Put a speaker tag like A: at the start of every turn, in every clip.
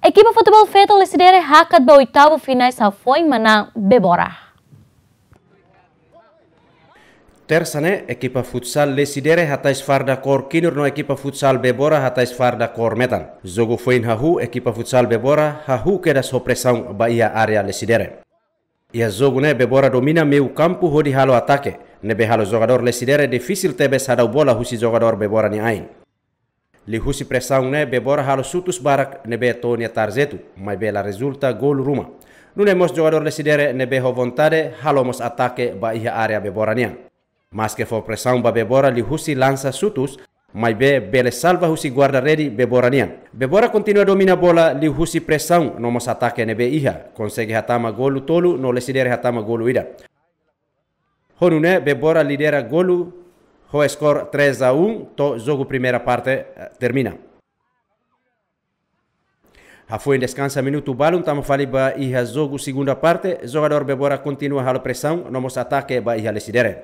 A: Equipa Futebol Feta lidera hakat ba oitavo finais sa foi mana Bebora. Tersane, ekipa futsal lesidere hata isfarda kor kinur no ekipa futsal bebora hata isfarda kor metan. Zogu foin hahu, ekipa futsal bebora hahu keda sopresaun ba ia area lesidere. Ia zogu ne bebora domina meu kampu hodi halo atake. Nebe halo jogador lesidere difícil tebe sadau bola husi jogador bebora ni ain le husi pressaun ne be bora halo sutus barak ne be toni tarzetu mai be la resulta gol ruma nune mos jogador le sidere ne be ho vontade halo mos atake ba iha area be bora nian maske fo pressaun ba be bora li husi lansa sutus mai be bele salva husi guarda ready be bora nian be bora continua domina bola li husi pressaun no mos atake ne be iha konsegi hatama golu tolu no le sidere hatama golu ida Honune be bora lidera golu o score 3 a 1, to jogo primeira parte eh, termina. A foi em descansa minuto balum, tamo fali ba iha jogo segunda parte, jogador Bebora continua halo pressão, nomos ataque ba iha lesidere.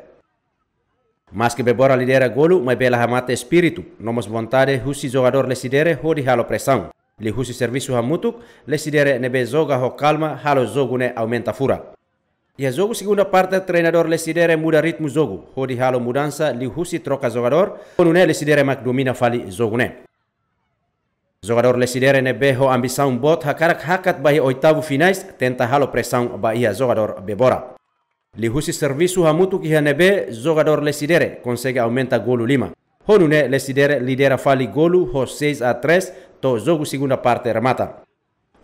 A: Mas que Bebora lidera golo, mas bela hamata espírito, nomos vontade husi jogador lesidere hodi halo pressão. Li husi serviço hamutuk, lesidere nebe joga ho calma, halo jogo ne aumenta fura. E jogo segunda parte, treinador Lesidere muda ritmo jogo. Hodi halo mudança, Liu Husi troca jogador. Conune Lesidere mac domina fali jogo né. Jogador Lesidere ne berro ambição bot, hakarak hakat Bahia oitavo finais, tenta halo pressão Bahia jogador Bebora. Liu Husi serviço hamutu que nebe, jogador Lesidere consegue aumenta golo lima. Honune Lesidere lidera fali golo, ho 6 a 3, to jogo segunda parte remata.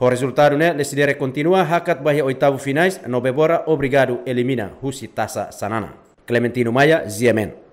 A: O resultado né, nesse dia continua, Hakat vai a oitavo finais, Nobebora, obrigado, elimina Rusi Taça Sanana. Clementino Maia, Ziemen.